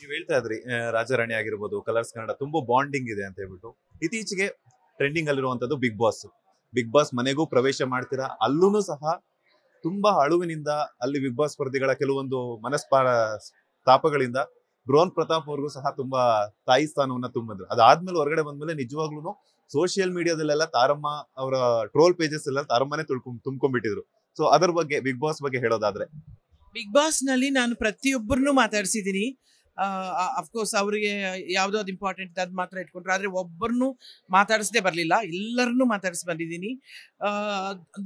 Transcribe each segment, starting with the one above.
ನೀವು ಹೇಳ್ತಾ ಇದ್ರಿ ರಾಜಾರಾಣಿ ಆಗಿರ್ಬೋದು ಕಲರ್ಸ್ ಕನ್ನಡ ತುಂಬಾ ಬಾಂಡಿಂಗ್ ಇದೆ ಅಂತ ಹೇಳ್ಬಿಟ್ಟು ಇತ್ತೀಚೆಗೆ ಟ್ರೆಂಡಿಂಗ್ ಅಲ್ಲಿರುವಂತದ್ದು ಬಿಗ್ ಬಾಸ್ ಬಿಗ್ ಬಾಸ್ ಮನೆಗೂ ಪ್ರವೇಶ ಮಾಡ್ತೀರಾ ಅಲ್ಲೂ ಸಹ ತುಂಬಾ ಅಳುವಿನಿಂದ ಅಲ್ಲಿ ಬಿಗ್ ಬಾಸ್ ಸ್ಪರ್ಧಿಗಳ ಕೆಲವೊಂದು ಮನಸ್ಪಾರ ತಾಪಗಳಿಂದ ಡ್ರೋನ್ ಪ್ರತಾಪ್ ಅವ್ರಿಗೂ ಸಹ ತುಂಬಾ ತಾಯಿ ಸ್ಥಾನವನ್ನ ತುಂಬಿದ್ರು ಅದಾದ್ಮೇಲೆ ಹೊರಗಡೆ ಬಂದ್ಮೇಲೆ ನಿಜವಾಗ್ಲೂ ಸೋಷಿಯಲ್ ಮೀಡಿಯಾದಲ್ಲೆಲ್ಲ ತಾರಮ್ಮ ಅವರ ಟ್ರೋಲ್ ಪೇಜಸ್ ಎಲ್ಲ ತಾರಮ್ಮನೆ ತುಳ್ಕೊ ತುಂಬ್ಕೊಂಡ್ಬಿಟ್ಟಿದ್ರು ಸೊ ಅದ್ರ ಬಗ್ಗೆ ಬಿಗ್ ಬಾಸ್ ಬಗ್ಗೆ ಹೇಳೋದಾದ್ರೆ ಬಿಗ್ ಬಾಸ್ ನಲ್ಲಿ ನಾನು ಪ್ರತಿಯೊಬ್ಬರನ್ನು ಮಾತಾಡ್ಸಿದೀನಿ ಅಫ್ಕೋರ್ಸ್ ಅವರಿಗೆ ಯಾವುದಾದ್ರು ಇಂಪಾರ್ಟೆಂಟ್ ಅದು ಮಾತ್ರ ಇಟ್ಕೊಂಡ್ರು ಆದರೆ ಒಬ್ಬರನ್ನು ಮಾತಾಡಿಸದೆ ಬರಲಿಲ್ಲ ಎಲ್ಲರನ್ನೂ ಮಾತಾಡಿಸಿ ಬಂದಿದ್ದೀನಿ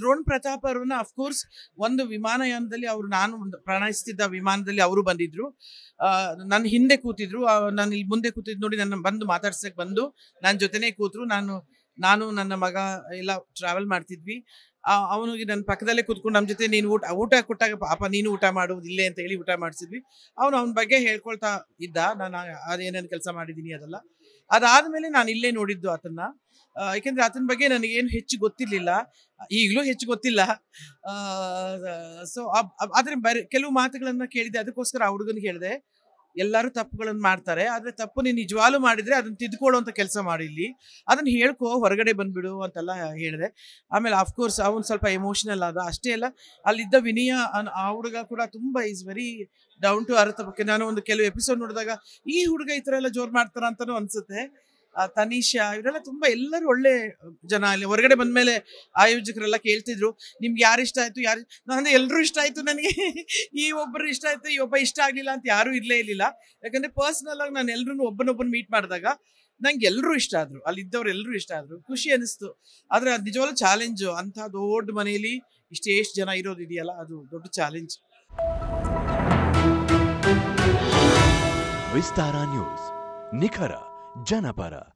ದ್ರೋಣ್ ಪ್ರತಾಪ್ ಅವ್ರನ್ನ ಅಫ್ಕೋರ್ಸ್ ಒಂದು ವಿಮಾನಯಾನದಲ್ಲಿ ಅವರು ನಾನು ಪ್ರಯಾಣಿಸ್ತಿದ್ದ ವಿಮಾನದಲ್ಲಿ ಅವರು ಬಂದಿದ್ದರು ನನ್ನ ಹಿಂದೆ ಕೂತಿದ್ರು ನಾನು ಇಲ್ಲಿ ಮುಂದೆ ಕೂತಿದ್ದು ನೋಡಿ ನನ್ನ ಬಂದು ಮಾತಾಡ್ಸಕ್ಕೆ ಬಂದು ನನ್ನ ಜೊತೆನೇ ಕೂತರು ನಾನು ನಾನು ನನ್ನ ಮಗ ಎಲ್ಲ ಟ್ರಾವೆಲ್ ಮಾಡ್ತಿದ್ವಿ ಅವನಿಗೆ ನನ್ನ ಪಕ್ಕದಲ್ಲೇ ಕೂತ್ಕೊಂಡು ನಮ್ಮ ಜೊತೆ ನೀನು ಊಟ ಊಟ ಕೊಟ್ಟಾಗ ಪಾಪ ನೀನು ಊಟ ಮಾಡುವುದು ಇಲ್ಲೇ ಅಂತ ಹೇಳಿ ಊಟ ಮಾಡಿಸಿದ್ವಿ ಅವನು ಅವನ ಬಗ್ಗೆ ಹೇಳ್ಕೊಳ್ತಾ ಇದ್ದ ನಾನು ಅದೇನೇನು ಕೆಲಸ ಮಾಡಿದ್ದೀನಿ ಅದೆಲ್ಲ ಮೇಲೆ ನಾನು ಇಲ್ಲೇ ನೋಡಿದ್ದು ಆತನ್ನ ಯಾಕೆಂದ್ರೆ ಆತನ ಬಗ್ಗೆ ನನಗೇನು ಹೆಚ್ಚು ಗೊತ್ತಿರಲಿಲ್ಲ ಈಗಲೂ ಹೆಚ್ಚು ಗೊತ್ತಿಲ್ಲ ಸೊ ಆದರೆ ಬರ ಕೆಲವು ಮಾತುಗಳನ್ನು ಕೇಳಿದೆ ಅದಕ್ಕೋಸ್ಕರ ಆ ಹುಡುಗನ ಹೇಳಿದೆ ಎಲ್ಲರೂ ತಪ್ಪುಗಳನ್ನು ಮಾಡ್ತಾರೆ ಆದರೆ ತಪ್ಪು ನೀನು ನಿಜವಾಲು ಮಾಡಿದ್ರೆ ಅದನ್ನ ತಿದ್ಕೊಳ್ಳುವಂಥ ಕೆಲಸ ಮಾಡಿ ಇಲ್ಲಿ ಅದನ್ನ ಹೇಳ್ಕೊ ಹೊರಗಡೆ ಬಂದ್ಬಿಡು ಅಂತೆಲ್ಲ ಹೇಳಿದೆ ಆಮೇಲೆ ಅಫ್ಕೋರ್ಸ್ ಅವನು ಸ್ವಲ್ಪ ಎಮೋಷನಲ್ ಆದ ಅಷ್ಟೇ ಅಲ್ಲ ಅಲ್ಲಿದ್ದ ವಿನಯ ಆ ಹುಡುಗ ಕೂಡ ತುಂಬಾ ಈಸ್ ವೆರಿ ಡೌನ್ ಟು ಅರ್ಥ ನಾನು ಒಂದು ಕೆಲವು ಎಪಿಸೋಡ್ ನೋಡಿದಾಗ ಈ ಹುಡುಗ ಈ ತರ ಎಲ್ಲ ಜೋರು ಮಾಡ್ತಾರ ಅಂತಲೂ ಅನ್ಸುತ್ತೆ ತನಿಷಾ ಇವರೆಲ್ಲ ತುಂಬಾ ಎಲ್ಲರೂ ಒಳ್ಳೆ ಜನ ಅಲ್ಲಿ ಹೊರಗಡೆ ಬಂದ್ಮೇಲೆ ಆಯೋಜಕರೆಲ್ಲ ಕೇಳ್ತಿದ್ರು ನಿಮ್ಗೆ ಯಾರು ಇಷ್ಟ ಆಯ್ತು ಯಾರು ಅಂದ್ರೆ ಎಲ್ಲರೂ ಇಷ್ಟ ಆಯ್ತು ನನಗೆ ಈ ಒಬ್ಬರು ಇಷ್ಟ ಆಯ್ತು ಈ ಒಬ್ಬ ಇಷ್ಟ ಆಗ್ಲಿಲ್ಲ ಅಂತ ಯಾರು ಇರ್ಲೇ ಇರಲಿಲ್ಲ ಯಾಕಂದ್ರೆ ಪರ್ಸನಲ್ ಆಗಿ ನಾನು ಎಲ್ರು ಒಬ್ಬನೊಬ್ಬನ ಮೀಟ್ ಮಾಡಿದಾಗ ನಂಗೆ ಎಲ್ಲರೂ ಇಷ್ಟ ಆದ್ರು ಅಲ್ಲಿ ಇದ್ದವ್ರು ಇಷ್ಟ ಆದ್ರು ಖುಷಿ ಅನಿಸ್ತು ಆದ್ರೆ ಅದು ನಿಜವಾಗ್ಲೂ ಚಾಲೆಂಜ್ ಅಂತ ದೊಡ್ಡ ಮನೆಯಲ್ಲಿ ಎಷ್ಟು ಜನ ಇರೋದು ಇದೆಯಲ್ಲ ಅದು ದೊಡ್ಡ ಚಾಲೆಂಜ್ ವಿಸ್ತಾರ ನ್ಯೂಸ್ ನಿಖರ Janapara